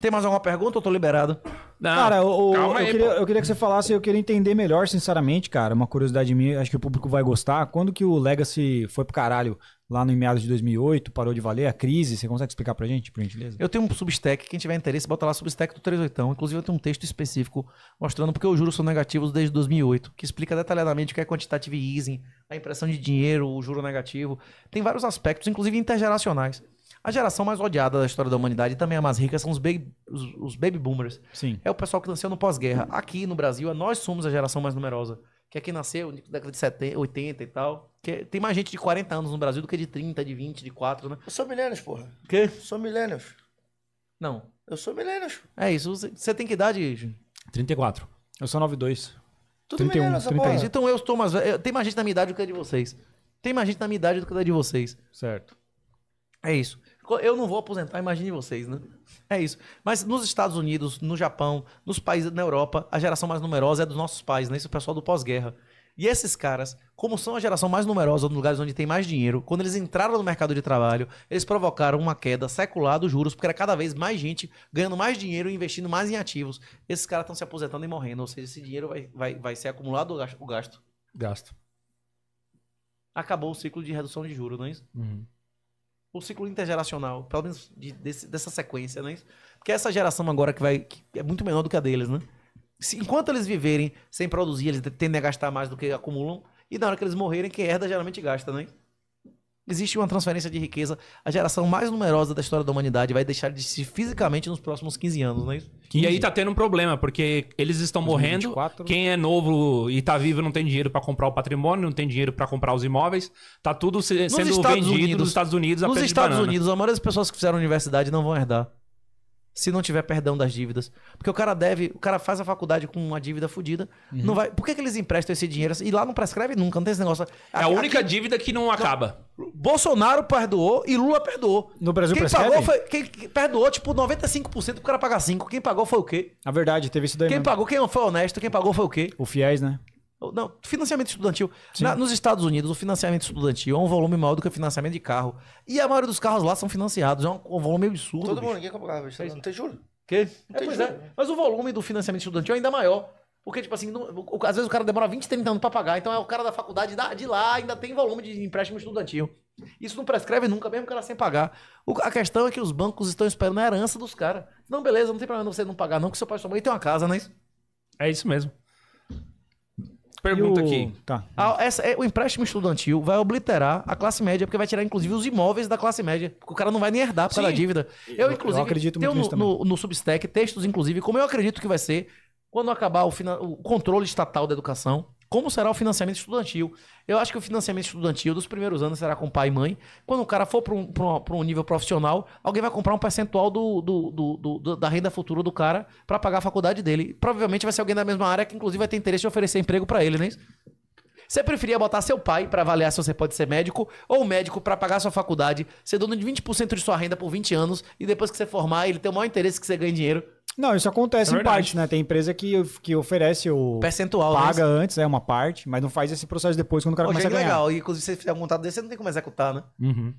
Tem mais alguma pergunta ou tô liberado? Não, cara, o, eu, aí, queria, eu, queria, que você falasse, eu queria entender melhor, sinceramente, cara. Uma curiosidade minha, acho que o público vai gostar. Quando que o Legacy foi pro caralho lá no meados de 2008, parou de valer a crise? Você consegue explicar pra gente, por gentileza? Eu tenho um substack, quem tiver interesse, bota lá substack do 38. Inclusive, eu tenho um texto específico mostrando porque os juros são negativos desde 2008, que explica detalhadamente o que é quantitative easing, a impressão de dinheiro, o juro negativo. Tem vários aspectos, inclusive intergeracionais. A geração mais odiada da história da humanidade, também a mais rica, são os baby, os, os baby boomers. Sim. É o pessoal que nasceu no pós-guerra. Aqui no Brasil, é nós somos a geração mais numerosa. Que é quem nasceu na década de 70, 80 e tal. Que é, tem mais gente de 40 anos no Brasil do que de 30, de 20, de 4, né? Eu sou milênios, porra. Quê? Sou milênios. Não. Eu sou milênios. É isso. Você tem que idade, Júnior? 34. Eu sou 92. Tudo 31, milênio 31. porra. Então eu estou mais... Tem mais gente na minha idade do que a de vocês. Tem mais gente na minha idade do que a de vocês. Certo. É isso. Eu não vou aposentar, imagine vocês, né? É isso. Mas nos Estados Unidos, no Japão, nos países da Europa, a geração mais numerosa é dos nossos pais, né? Isso é o pessoal do pós-guerra. E esses caras, como são a geração mais numerosa nos lugares onde tem mais dinheiro, quando eles entraram no mercado de trabalho, eles provocaram uma queda secular dos juros, porque era cada vez mais gente ganhando mais dinheiro e investindo mais em ativos. Esses caras estão se aposentando e morrendo, ou seja, esse dinheiro vai, vai, vai ser acumulado ou gasto? Gasto. Acabou o ciclo de redução de juros, não é isso? Uhum o ciclo intergeracional, pelo menos de, desse, dessa sequência, não né? é Porque essa geração agora que vai que é muito menor do que a deles, né? Se, enquanto eles viverem sem produzir, eles tendem a gastar mais do que acumulam, e na hora que eles morrerem, quem herda geralmente gasta, não é? Existe uma transferência de riqueza. A geração mais numerosa da história da humanidade vai deixar de existir fisicamente nos próximos 15 anos, não é isso? 15. E aí tá tendo um problema, porque eles estão 2024. morrendo. Né? Quem é novo e tá vivo não tem dinheiro para comprar o patrimônio, não tem dinheiro para comprar os imóveis. Tá tudo se, sendo Estados vendido Unidos, nos Estados Unidos. Nos Estados Unidos, a maioria das pessoas que fizeram universidade não vão herdar se não tiver perdão das dívidas. Porque o cara deve, o cara faz a faculdade com uma dívida fodida, uhum. não vai. Por que, que eles emprestam esse dinheiro? E lá não prescreve nunca, não tem esse negócio. É a, a única aqui, dívida que não acaba. Bolsonaro perdoou e Lula perdoou. No Brasil quem prescreve? pagou foi quem perdoou tipo 95% pro cara pagar 5. Quem pagou foi o quê? A verdade, teve isso daí. Quem mesmo. pagou, quem foi honesto, quem pagou foi o quê? O fiéis, né? Não, financiamento estudantil. Na, nos Estados Unidos, o financiamento estudantil é um volume maior do que o financiamento de carro. E a maioria dos carros lá são financiados. É um, um volume absurdo. Todo bicho. mundo, ninguém compra carro, não tem juro. Que? Não é, pois juro. é. Mas o volume do financiamento estudantil é ainda maior. Porque, tipo assim, não, às vezes o cara demora 20, 30 anos pra pagar. Então é o cara da faculdade da, de lá ainda tem volume de empréstimo estudantil. Isso não prescreve nunca, mesmo o cara sem pagar. O, a questão é que os bancos estão esperando a herança dos caras. Não, beleza, não tem problema você não pagar, não, que seu pai e sua mãe tem uma casa, não é isso? É isso mesmo. Pergunta o... aqui. Tá. Ah, essa, é, o empréstimo estudantil vai obliterar a classe média, porque vai tirar, inclusive, os imóveis da classe média. Porque o cara não vai nem herdar pela dívida. Eu, inclusive, eu acredito tenho muito no, no, no Substack textos, inclusive, como eu acredito que vai ser quando acabar o, final, o controle estatal da educação. Como será o financiamento estudantil? Eu acho que o financiamento estudantil dos primeiros anos será com pai e mãe. Quando o cara for para um, um nível profissional, alguém vai comprar um percentual do, do, do, do da renda futura do cara para pagar a faculdade dele. Provavelmente vai ser alguém da mesma área que, inclusive, vai ter interesse em oferecer emprego para ele, né? Você preferia botar seu pai para avaliar se você pode ser médico ou médico para pagar sua faculdade, ser dono de 20% de sua renda por 20 anos e depois que você formar, ele tem o maior interesse que você ganhe dinheiro não, isso acontece é em parte, né? Tem empresa que, que oferece o. Percentual. Né? Paga né? antes, é uma parte, mas não faz esse processo depois quando o cara começa a ganhar. legal. E, inclusive, se você fizer um montado desse, você não tem como executar, né? Uhum.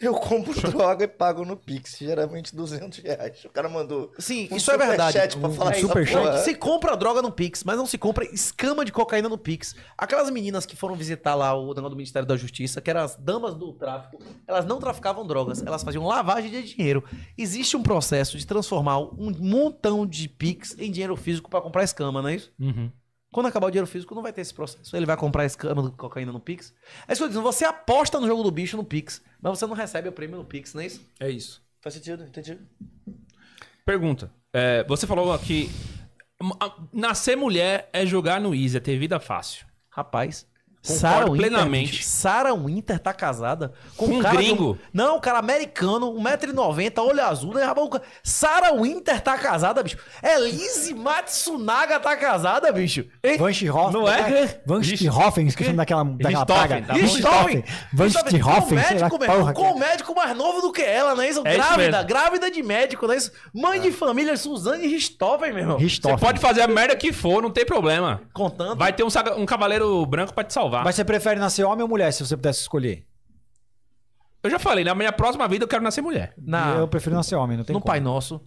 Eu compro droga e pago no Pix, geralmente 200 reais. O cara mandou. Sim, um isso é verdade. Chat pra falar um super chat. Se compra droga no Pix, mas não se compra escama de cocaína no Pix. Aquelas meninas que foram visitar lá o negócio do Ministério da Justiça, que eram as damas do tráfico, elas não traficavam drogas, elas faziam lavagem de dinheiro. Existe um processo de transformar um montão de Pix em dinheiro físico para comprar escama, não é isso? Uhum. Quando acabar o dinheiro físico, não vai ter esse processo. Ele vai comprar esse cama de cocaína no Pix. É isso que eu digo, você aposta no jogo do bicho no Pix, mas você não recebe o prêmio no Pix, não é isso? É isso. Faz sentido, entendi. Pergunta. É, você falou aqui. Nascer mulher é jogar no Easy, é ter vida fácil. Rapaz, Sarah Winter, plenamente. Sarah Winter tá casada com, com um cara gringo. não, um cara americano, 1,90m, olho azul, né? Sarah Winter tá casada, bicho. Elise Matsunaga tá casada, bicho. Van Schihoffen. Não é? Né? Van Schihoffen, esquecendo daquela, daquela praga. Tá Van Richthofen. Van Schihoffen. Com o é. médico mais novo do que ela, não né, é isso? É grávida, isso grávida de médico, não é isso? Mãe é. de família, Suzane Ristoffen, meu irmão. Você pode fazer a merda que for, não tem problema. Contando. Vai ter um, um cavaleiro branco pra te salvar salvar. Mas você prefere nascer homem ou mulher se você pudesse escolher? Eu já falei, né? na minha próxima vida eu quero nascer mulher. Na, eu prefiro nascer homem, não tem No como. Pai Nosso,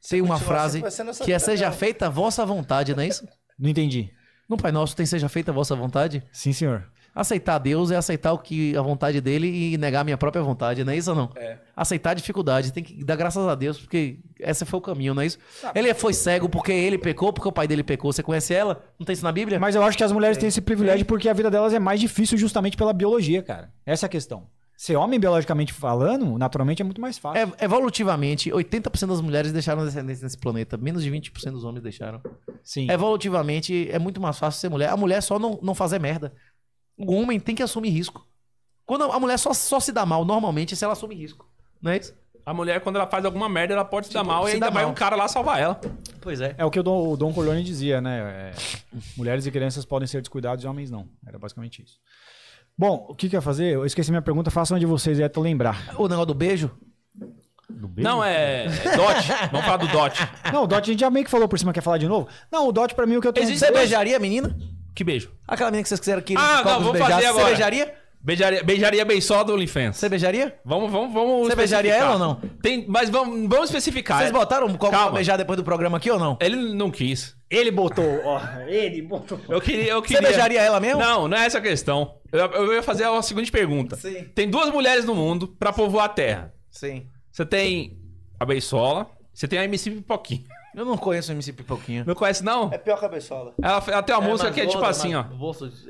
sei uma frase assim, que é seja feita a vossa vontade, não é isso? Não entendi. No Pai Nosso tem seja feita a vossa vontade? Sim, senhor. Aceitar Deus é aceitar o que a vontade dele e negar a minha própria vontade, não é isso ou não? É. Aceitar a dificuldade, tem que dar graças a Deus, porque esse foi o caminho, não é isso? Tá. ele foi cego porque ele pecou, porque o pai dele pecou. Você conhece ela? Não tem isso na Bíblia? Mas eu acho que as mulheres é. têm esse privilégio porque a vida delas é mais difícil justamente pela biologia, cara. Essa é a questão. Ser homem, biologicamente falando, naturalmente é muito mais fácil. É, evolutivamente, 80% das mulheres deixaram descendência nesse planeta. Menos de 20% dos homens deixaram. Sim. Evolutivamente, é muito mais fácil ser mulher. A mulher só não, não fazer merda. O homem tem que assumir risco. Quando a mulher só, só se dá mal, normalmente, se ela assume risco. Não é isso? A mulher, quando ela faz alguma merda, ela pode se dar mal se e ainda vai um cara lá salvar ela. Pois é. É o que o Dom, o Dom Corleone dizia, né? É, mulheres e crianças podem ser descuidados e homens não. Era basicamente isso. Bom, o que que eu ia fazer? Eu esqueci minha pergunta, uma de vocês aí até lembrar. O negócio do beijo? Do beijo? Não, é. é Dot. Vamos falar do Dot. Não, o Dot a gente já meio que falou por cima, quer falar de novo? Não, o Dot pra mim é o que eu tenho. Existe beijaria menina? Que beijo? Aquela menina que vocês quiseram que Ah, não, vamos fazer agora. Você beijaria? Beijaria, beijaria bem só do OnlyFans. Você beijaria? Vamos, vamos, vamos. Você beijaria ela ou não? Tem, mas vamos, vamos especificar. Vocês botaram qual copo Calma. beijar depois do programa aqui ou não? Ele não quis. Ele botou, ó. Ele botou. Eu queria, eu Você beijaria ela mesmo? Não, não é essa a questão. Eu, eu ia fazer a seguinte pergunta. Sim. Tem duas mulheres no mundo pra povoar a Terra. Sim. Você tem a Beisola, você tem a MC Pipoquinha. Eu não conheço o MC Pipoquinha. Não conhece, não? É pior cabeçola. Ela, ela tem uma é música que é tipo assim, ó.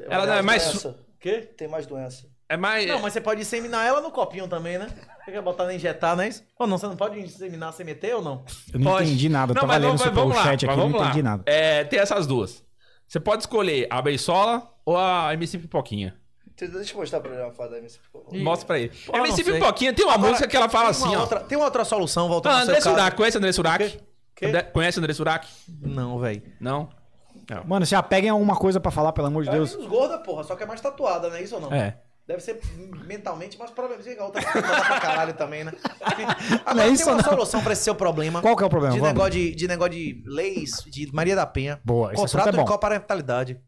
Ela é mais. O quê? Tem mais doença. É mais. Não, mas você pode disseminar ela no copinho também, né? Você quer botar na injetar, não é isso? Ou não, você não pode disseminar CMT ou não? Eu não pode. entendi nada, tá eu não, tava lendo vamos, vamos lá, chat aqui, vamos não lá. entendi nada. É, tem essas duas. Você pode escolher a Beisola ou a MC Pipoquinha. Deixa eu mostrar pra ele uma foto da MC Pipoquinha. Mostra pra ele. Pô, MC Pipoquinha tem uma Agora, música que ela fala assim, outra, ó. Tem uma outra solução, voltando ah, André Surak, conhece André Surak? Quê? Conhece o André Surak? Não, velho. Não? Não. Mano, se apeguem a alguma coisa pra falar, pelo amor de Deus. É Os gorda, porra, só que é mais tatuada, não é isso ou não? É. Deve ser mentalmente mais problema. igual tá pra caralho também, né? Agora, não é isso tem uma não. solução pra esse seu problema. Qual que é o problema? De, negócio de, de negócio de leis de Maria da Penha. Boa, isso Contrato assunto é bom. de coparentalidade.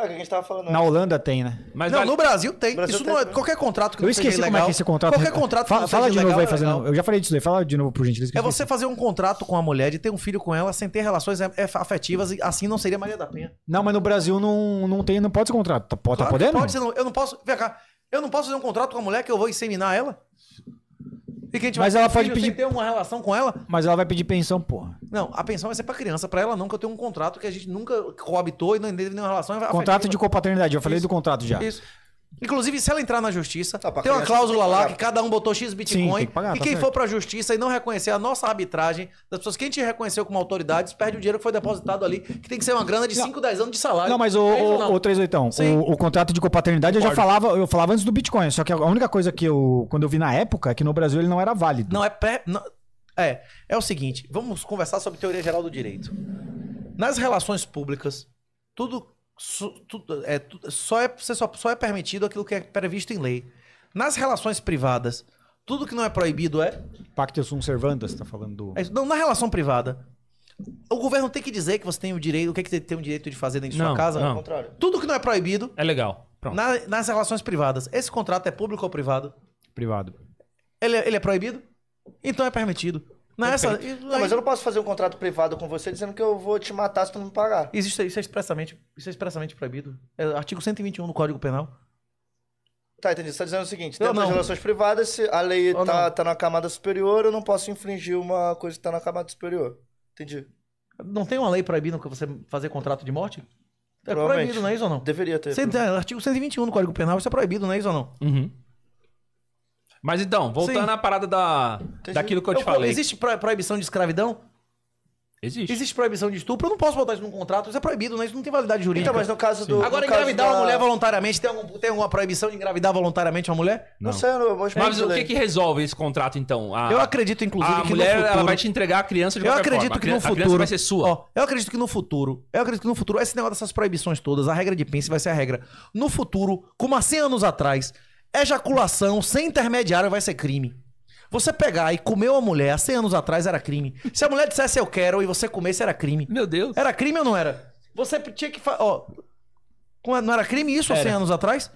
É o que a gente tava falando. Na Holanda tem, né? Mas não, vale... no Brasil tem. Brasil isso tem, não é... Qualquer contrato que eu não esqueci seja legal, como é que é esse contrato. Qualquer contrato fala, não fala de novo aí, é fazendo. Eu já falei disso aí. Fala de novo por gentileza. É você fazer um contrato com a mulher de ter um filho com ela sem ter relações é, afetivas e assim não seria Maria da Penha. Não, mas no Brasil não, não tem, não pode ser contrato. Tá, tá claro tá podendo? Pode, não, eu não posso. Vem cá. Eu não posso fazer um contrato com a mulher que eu vou inseminar ela? E que a gente mas vai ela pode pedir ter uma relação com ela? Mas ela vai pedir pensão, porra. Não, a pensão vai ser pra criança, pra ela não, que eu tenho um contrato que a gente nunca coabitou e não teve nenhuma relação. Contrato de copaternidade, eu falei Isso. do contrato já. Isso. Inclusive, se ela entrar na justiça, tá, tem uma cláusula tem que lá que cada um botou X Bitcoin. Sim, que pagar, e tá quem certo. for pra justiça e não reconhecer a nossa arbitragem, das pessoas que a gente reconheceu como autoridades, perde o dinheiro que foi depositado ali, que tem que ser uma grana de 5, 10 anos de salário. Não, mas o, três o, o 38, o, o, contrato de copaternidade eu já falava, eu falava antes do Bitcoin, só que a única coisa que eu, quando eu vi na época, é que no Brasil ele não era válido. Não, é pré, não, é, é o seguinte, vamos conversar sobre teoria geral do direito. Nas relações públicas, tudo, tudo é, só é, você só, só é permitido aquilo que é previsto em lei. Nas relações privadas, tudo que não é proibido é. Pacta servanda, você está falando do. É, não, na relação privada. O governo tem que dizer que você tem o direito, o que, é que você tem o direito de fazer dentro de não, sua casa. Não. contrário. Tudo que não é proibido. É legal. Pronto. Na, nas relações privadas. Esse contrato é público ou privado? Privado. Ele, é, ele é proibido? Então é permitido. não, mas eu não posso fazer um contrato privado com você dizendo que eu vou te matar se tu não me pagar. Existe, isso, é expressamente, isso é expressamente proibido. É artigo 121 do Código Penal. Tá, entendi. Você está dizendo o seguinte: dentro das relações privadas, se a lei está tá na camada superior, eu não posso infringir uma coisa que está na camada superior. Entendi. Não tem uma lei proibindo que você fazer contrato de morte? É proibido, não é isso ou não? Deveria ter. Você, artigo 121 do Código Penal, isso é proibido, não é isso ou não? Uhum. Mas então, voltando Sim. à parada da, daquilo que eu te eu, falei. Existe proibição de escravidão? Existe. Existe proibição de estupro, eu não posso botar isso num contrato, isso é proibido, né? Isso não tem validade jurídica. Então, mas no caso Sim. do. Agora, caso engravidar da... uma mulher voluntariamente, tem, algum, tem alguma proibição de engravidar voluntariamente uma mulher? Não, não sei, eu vou Mas é o que, né? que resolve esse contrato, então? A, eu acredito, inclusive, a que mulher, no futuro. Ela vai te entregar a criança de eu acredito forma. Que no a futuro, a criança vai ser sua. Ó, eu acredito que no futuro. Eu acredito que no futuro, esse negócio dessas proibições todas, a regra de Pence vai ser a regra. No futuro, como há 100 anos atrás, Ejaculação sem intermediário vai ser crime. Você pegar e comer uma mulher há 100 anos atrás era crime. Se a mulher dissesse eu quero e você comesse, era crime. Meu Deus. Era crime ou não era? Você tinha que. fazer. não era crime isso há 100 anos atrás?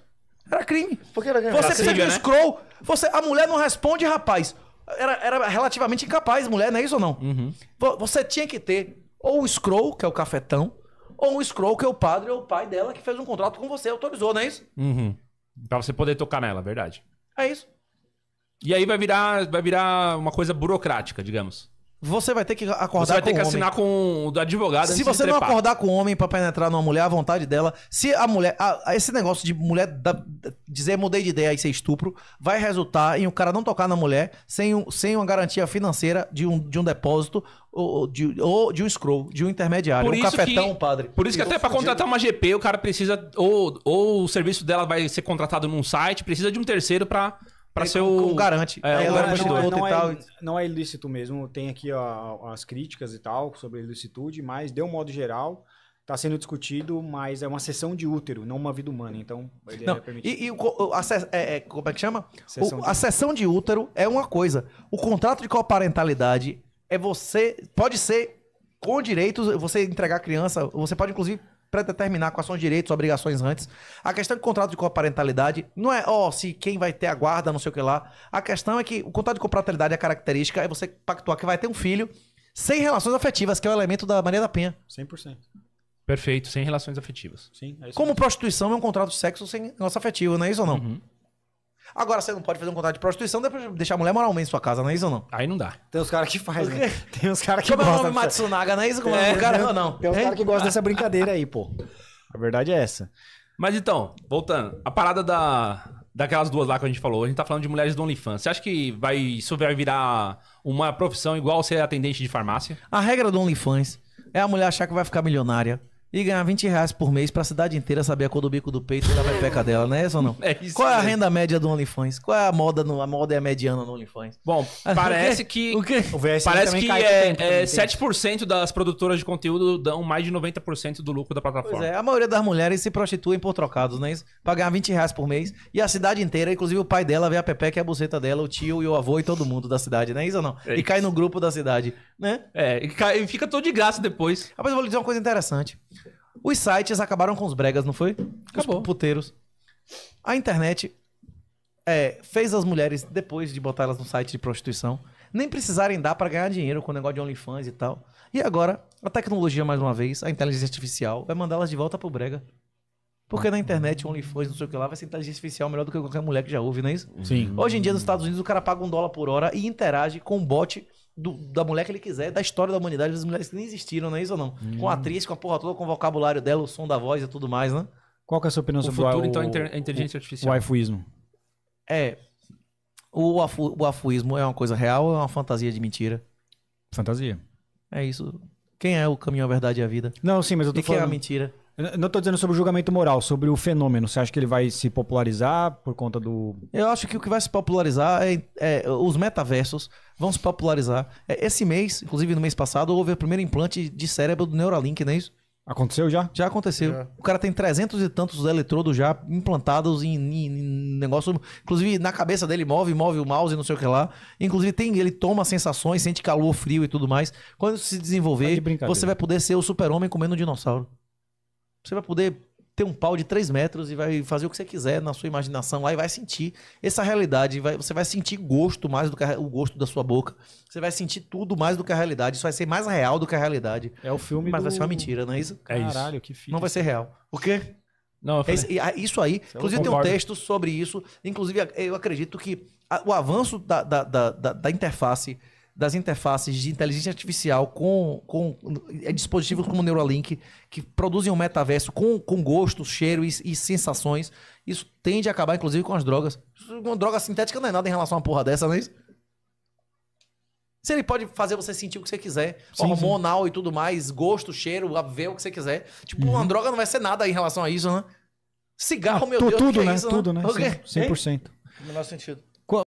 Era crime. Porque era crime. Você precisa de um né? scroll. Você, a mulher não responde, rapaz. Era, era relativamente incapaz, mulher, não é isso ou não? Uhum. Você tinha que ter ou o scroll, que é o cafetão, ou o scroll, que é o padre ou o pai dela que fez um contrato com você, autorizou, não é isso? Uhum. Pra você poder tocar nela, verdade. É isso. E aí vai virar, vai virar uma coisa burocrática, digamos. Você vai ter que acordar com o homem. Você vai ter que homem. assinar com o advogado. Se você não acordar com o homem para penetrar numa mulher, à vontade dela. Se a mulher. A, a esse negócio de mulher da, dizer mudei de ideia e ser estupro vai resultar em o cara não tocar na mulher sem, um, sem uma garantia financeira de um, de um depósito ou de, ou de um scroll, de um intermediário, por um cafetão, que, padre. Por isso que até para contratar uma GP o cara precisa ou, ou o serviço dela vai ser contratado num site, precisa de um terceiro para para ser o garante. É, é, não, não, não, é, não, é, ilícito mesmo. Tem aqui ó, as críticas e tal sobre ilicitude, mas de um modo geral, está sendo discutido, mas é uma sessão de útero, não uma vida humana. Então, ele é não, é permitido. E, e o, a, é, é, como é que chama? Sessão o, de... A sessão de útero é uma coisa. O contrato de coparentalidade é você. Pode ser com direitos, você entregar a criança, você pode, inclusive, predeterminar quais são os direitos, obrigações antes. A questão do é contrato de coparentalidade não é, ó, oh, se quem vai ter a guarda, não sei o que lá. A questão é que o contrato de coparentalidade, a característica é você pactuar que vai ter um filho sem relações afetivas, que é o elemento da Maria da Penha. 100%. Perfeito, sem relações afetivas. Sim, é Como mesmo. prostituição é um contrato de sexo sem relação afetiva, não é isso ou não? Uhum. Agora você não pode fazer um contrato de prostituição depois deixar a mulher moralmente em sua casa, não é isso ou não? Aí não dá. Tem uns caras que fazem, né? Tem uns caras que Como gostam. Como é o nome Matsunaga, não é isso? Como é, é o cara? não, né? não. Tem uns caras que gostam dessa brincadeira aí, pô. A verdade é essa. Mas então, voltando. A parada da, daquelas duas lá que a gente falou, a gente tá falando de mulheres do OnlyFans. Você acha que vai, isso vai virar uma profissão igual ser atendente de farmácia? A regra do OnlyFans é a mulher achar que vai ficar milionária e ganhar 20 reais por mês pra cidade inteira saber a cor do bico do peito e da pepeca dela, não é Isso ou não? É isso Qual é a renda média do OnlyFans? Qual é a moda, no, a moda e a mediana no OnlyFans? Bom, parece o que. O quê? O parece que é, tempo, né? é, 7% das produtoras de conteúdo dão mais de 90% do lucro da Pois plataforma. é, a maioria das mulheres se prostituem por trocados, né? Isso? Pra ganhar 20 reais por mês. E a cidade inteira, inclusive o pai dela, vê a Pepeca e a buceta dela, o tio e o avô e todo mundo da cidade, não é Isso ou não? É e cai no grupo da cidade né? É, e, cai, fica todo de graça depois. Rapaz, eu vou lhe dizer uma coisa interessante. Os sites acabaram com os bregas, não foi? Acabou. Os puteiros. A internet é, fez as mulheres, depois de botar elas no site de prostituição, nem precisarem dar para ganhar dinheiro com o negócio de OnlyFans e tal. E agora, a tecnologia, mais uma vez, a inteligência artificial, vai mandá-las de volta pro brega. Porque na internet, OnlyFans, não sei o que lá, vai ser inteligência artificial melhor do que qualquer mulher que já ouve, não é isso? Sim. Hoje em dia, nos Estados Unidos, o cara paga um dólar por hora e interage com um bot do, da mulher que ele quiser, da história da humanidade, das mulheres que nem existiram, não é isso ou não? Hum. Com a hum. atriz, com a porra toda, com o vocabulário dela, o som da voz e tudo mais, né? Qual que é a sua opinião o sobre futuro, então, é o, então, inteligência o, artificial? O afuísmo. É. O, afu, o afuísmo é uma coisa real ou é uma fantasia de mentira? Fantasia. É isso. Quem é o caminho, à verdade e à vida? Não, sim, mas eu tô e falando... quem é a mentira? Não estou dizendo sobre o julgamento moral, sobre o fenômeno. Você acha que ele vai se popularizar por conta do. Eu acho que o que vai se popularizar é, é os metaversos vão se popularizar. É, esse mês, inclusive no mês passado, houve o primeiro implante de cérebro do Neuralink, não é isso? Aconteceu já? Já aconteceu. Já. O cara tem trezentos e tantos eletrodos já implantados em, em, em, negócio. Inclusive, na cabeça dele move, move o mouse, e não sei o que lá. Inclusive, tem, ele toma sensações, sente calor, frio e tudo mais. Quando se desenvolver, tá de você vai poder ser o super-homem comendo um dinossauro. Você vai poder ter um pau de 3 metros e vai fazer o que você quiser na sua imaginação lá e vai sentir essa realidade. Vai, você vai sentir gosto mais do que a, o gosto da sua boca. Você vai sentir tudo mais do que a realidade. Isso vai ser mais real do que a realidade. É o filme. Mas do... vai ser uma mentira, não é isso? Caralho, é isso. Caralho, que filho. Não vai ser real. O quê? Não, é isso ah, aí. É inclusive, tem um texto sobre isso. Inclusive, eu acredito que o avanço da, da, da, da interface das interfaces de inteligência artificial com, com é, dispositivos como Neuralink, que produzem um metaverso com, com gosto, cheiro e, e sensações. Isso tende a acabar, inclusive, com as drogas. Uma droga sintética não é nada em relação a uma porra dessa, não é isso? Se ele pode fazer você sentir o que você quiser, sim, hormonal sim. e tudo mais, gosto, cheiro, ver o que você quiser. Tipo, uhum. uma droga não vai ser nada em relação a isso, né? Cigarro, ah, meu Deus, tudo, é né? Isso, tudo, né? Tudo, né? 100%. No melhor sentido.